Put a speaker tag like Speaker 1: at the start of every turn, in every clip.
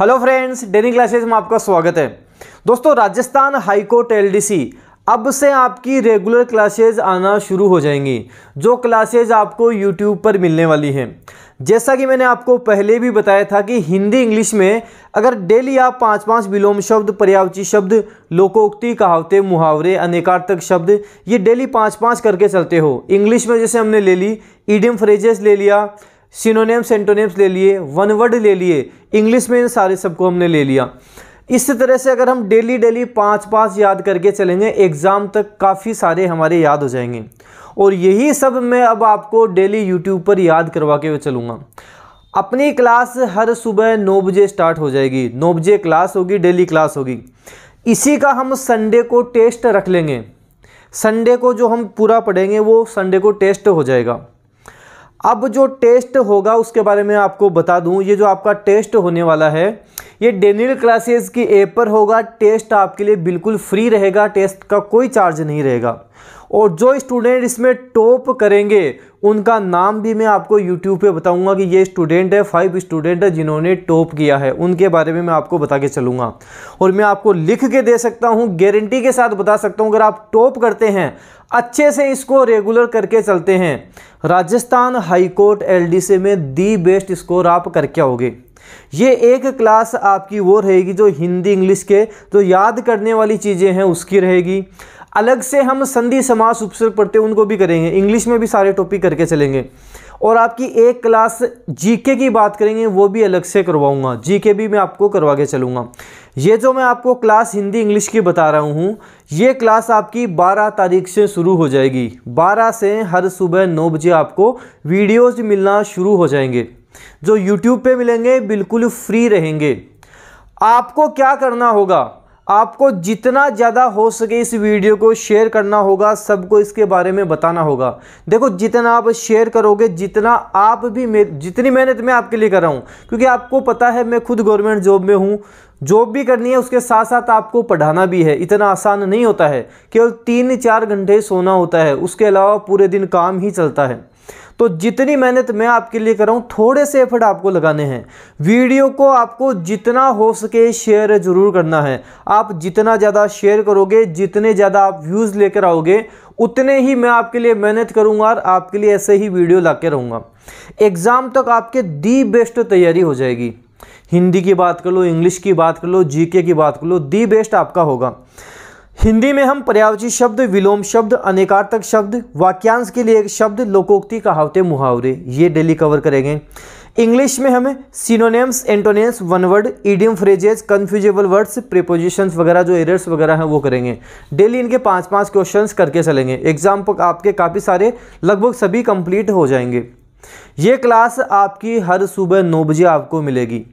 Speaker 1: hello friends daily classes में आपका स्वागत है दोस्तों राजस्थान हाईकोर्ट एलडीसी अब से आपकी रेगुलर क्लासेज आना शुरू हो जाएंगी जो क्लासेज आपको यूट्यूब पर मिलने वाली हैं जैसा कि मैंने आपको पहले भी बताया था कि हिंदी इंग्लिश में अगर डेली आप पाँच पाँच विलोम शब्द पर्यावची शब्द लोकोक्ति कहावते मुहावरे अनेकार्थक शब्द ये डेली पाँच पाँच करके चलते हो इंग्लिश में जैसे हमने ले ली ईडियम फ्रेजेस ले लिया सिनोनेम्स एंटोनेम्स ले लिए वन वर्ड ले लिए इंग्लिश में इन सारे सबको हमने ले लिया इस तरह से अगर हम डेली डेली पाँच पाँच याद करके चलेंगे एग्ज़ाम तक काफ़ी सारे हमारे याद हो जाएंगे और यही सब मैं अब आपको डेली यूट्यूब पर याद करवा के चलूँगा अपनी क्लास हर सुबह नौ बजे स्टार्ट हो जाएगी नौ बजे क्लास होगी डेली क्लास होगी इसी का हम संडे को टेस्ट रख लेंगे संडे को जो हम पूरा पढ़ेंगे वो संडे को टेस्ट हो जाएगा अब जो टेस्ट होगा उसके बारे में आपको बता दूं ये जो आपका टेस्ट होने वाला है ये डेनियल क्लासेस की ऐप पर होगा टेस्ट आपके लिए बिल्कुल फ्री रहेगा टेस्ट का कोई चार्ज नहीं रहेगा और जो स्टूडेंट इसमें टॉप करेंगे उनका नाम भी मैं आपको यूट्यूब पे बताऊंगा कि ये स्टूडेंट है फाइव स्टूडेंट है जिन्होंने टॉप किया है उनके बारे में मैं आपको बता के चलूँगा और मैं आपको लिख के दे सकता हूँ गारंटी के साथ बता सकता हूँ अगर आप टॉप करते हैं अच्छे से इसको रेगुलर करके चलते हैं राजस्थान हाईकोर्ट सी में दी बेस्ट स्कोर आप करके आओगे ये एक क्लास आपकी वो रहेगी जो हिंदी इंग्लिश के जो याद करने वाली चीज़ें हैं उसकी रहेगी अलग से हम संधि समास उपसर्ग पढ़ते हैं उनको भी करेंगे इंग्लिश में भी सारे टॉपिक करके चलेंगे और आपकी एक क्लास जीके की बात करेंगे वो भी अलग से करवाऊंगा जीके भी मैं आपको करवा के चलूँगा ये जो मैं आपको क्लास हिंदी इंग्लिश की बता रहा हूँ ये क्लास आपकी 12 तारीख से शुरू हो जाएगी 12 से हर सुबह नौ बजे आपको वीडियोज़ मिलना शुरू हो जाएंगे जो यूट्यूब पे मिलेंगे बिल्कुल फ्री रहेंगे आपको क्या करना होगा आपको जितना ज़्यादा हो सके इस वीडियो को शेयर करना होगा सबको इसके बारे में बताना होगा देखो जितना आप शेयर करोगे जितना आप भी मे जितनी मेहनत मैं आपके लिए कर रहा हूँ क्योंकि आपको पता है मैं खुद गवर्नमेंट जॉब में हूँ जॉब भी करनी है उसके साथ साथ आपको पढ़ाना भी है इतना आसान नहीं होता है केवल तीन चार घंटे सोना होता है उसके अलावा पूरे दिन काम ही चलता है तो जितनी मेहनत मैं आपके लिए कर रहा हूँ थोड़े से एफर्ट आपको लगाने हैं वीडियो को आपको जितना हो सके शेयर ज़रूर करना है आप जितना ज़्यादा शेयर करोगे जितने ज़्यादा आप व्यूज़ लेकर आओगे उतने ही मैं आपके लिए मेहनत करूँगा और आपके लिए ऐसे ही वीडियो ला के एग्ज़ाम तक आपके दी बेस्ट तैयारी हो जाएगी हिंदी की बात कर लो इंग्लिश की बात कर लो जीके की बात कर लो दी बेस्ट आपका होगा हिंदी में हम पर्यावची शब्द विलोम शब्द अनेकार्थक शब्द वाक्यांश के लिए एक शब्द लोकोक्ति कहावते मुहावरे ये डेली कवर करेंगे इंग्लिश में हमें synonyms antonyms one word idiom phrases confusable words prepositions वगैरह जो एरर्स वगैरह हैं वो करेंगे डेली इनके पांच पांच क्वेश्चंस करके चलेंगे एग्जाम आपके काफ़ी सारे लगभग सभी कंप्लीट हो जाएंगे ये क्लास आपकी हर सुबह नौ बजे आपको मिलेगी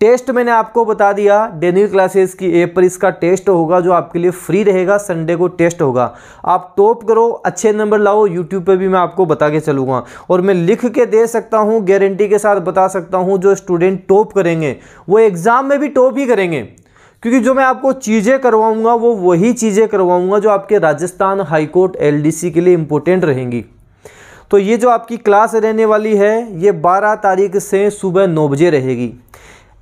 Speaker 1: टेस्ट मैंने आपको बता दिया डेनियल क्लासेस की ऐप पर इसका टेस्ट होगा जो आपके लिए फ्री रहेगा संडे को टेस्ट होगा आप टॉप करो अच्छे नंबर लाओ यूट्यूब पे भी मैं आपको बता के चलूँगा और मैं लिख के दे सकता हूँ गारंटी के साथ बता सकता हूँ जो स्टूडेंट टॉप करेंगे वो एग्ज़ाम में भी टॉप ही करेंगे क्योंकि जो मैं आपको चीज़ें करवाऊँगा वो वही चीज़ें करवाऊँगा जो आपके राजस्थान हाईकोर्ट एल के लिए इम्पोर्टेंट रहेंगी तो ये जो आपकी क्लास रहने वाली है ये 12 तारीख से सुबह नौ बजे रहेगी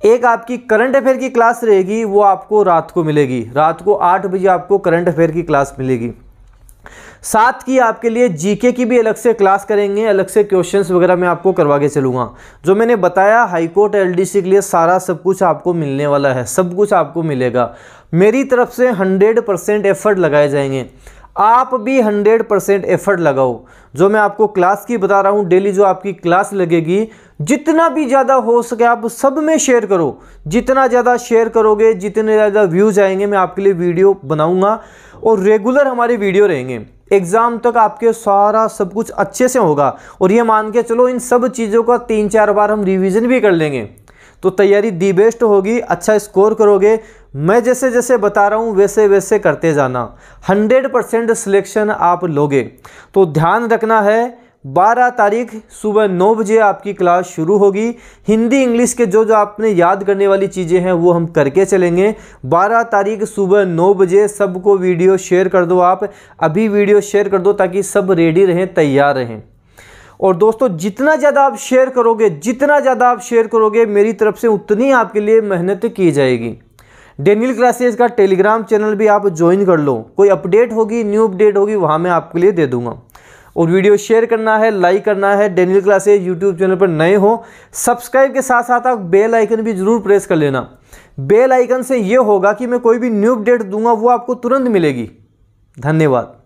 Speaker 1: एक आपकी करंट अफेयर की क्लास रहेगी वो आपको रात को मिलेगी रात को आठ बजे आपको करंट अफेयर की क्लास मिलेगी साथ की आपके लिए जीके की भी अलग से क्लास करेंगे अलग से क्वेश्चंस वगैरह मैं आपको करवा के चलूँगा जो मैंने बताया हाईकोर्ट एल डी सी के लिए सारा सब कुछ आपको मिलने वाला है सब कुछ आपको मिलेगा मेरी तरफ से हंड्रेड परसेंट एफर्ट लगाए जाएंगे आप भी 100 परसेंट एफर्ट लगाओ जो मैं आपको क्लास की बता रहा हूँ डेली जो आपकी क्लास लगेगी जितना भी ज़्यादा हो सके आप सब में शेयर करो जितना ज़्यादा शेयर करोगे जितने ज़्यादा व्यूज़ आएंगे मैं आपके लिए वीडियो बनाऊँगा और रेगुलर हमारे वीडियो रहेंगे एग्ज़ाम तक आपके सारा सब कुछ अच्छे से होगा और ये मान के चलो इन सब चीज़ों का तीन चार बार हम रिवीजन भी कर लेंगे तो तैयारी दी बेस्ट होगी अच्छा स्कोर करोगे मैं जैसे जैसे बता रहा हूँ वैसे वैसे करते जाना 100 परसेंट सिलेक्शन आप लोगे तो ध्यान रखना है 12 तारीख सुबह नौ बजे आपकी क्लास शुरू होगी हिंदी इंग्लिश के जो जो आपने याद करने वाली चीज़ें हैं वो हम करके चलेंगे 12 तारीख सुबह नौ बजे सबको वीडियो शेयर कर दो आप अभी वीडियो शेयर कर दो ताकि सब रेडी रहें तैयार रहें और दोस्तों जितना ज़्यादा आप शेयर करोगे जितना ज़्यादा आप शेयर करोगे मेरी तरफ से उतनी आपके लिए मेहनत की जाएगी डेनियल क्लासेस का टेलीग्राम चैनल भी आप ज्वाइन कर लो कोई अपडेट होगी न्यू अपडेट होगी वहाँ मैं आपके लिए दे दूँगा और वीडियो शेयर करना है लाइक करना है डेनियल क्लासेस यूट्यूब चैनल पर नए हो सब्सक्राइब के साथ साथ आप बेल आइकन भी ज़रूर प्रेस कर लेना बेल आइकन से ये होगा कि मैं कोई भी न्यू अपडेट दूंगा वो आपको तुरंत मिलेगी धन्यवाद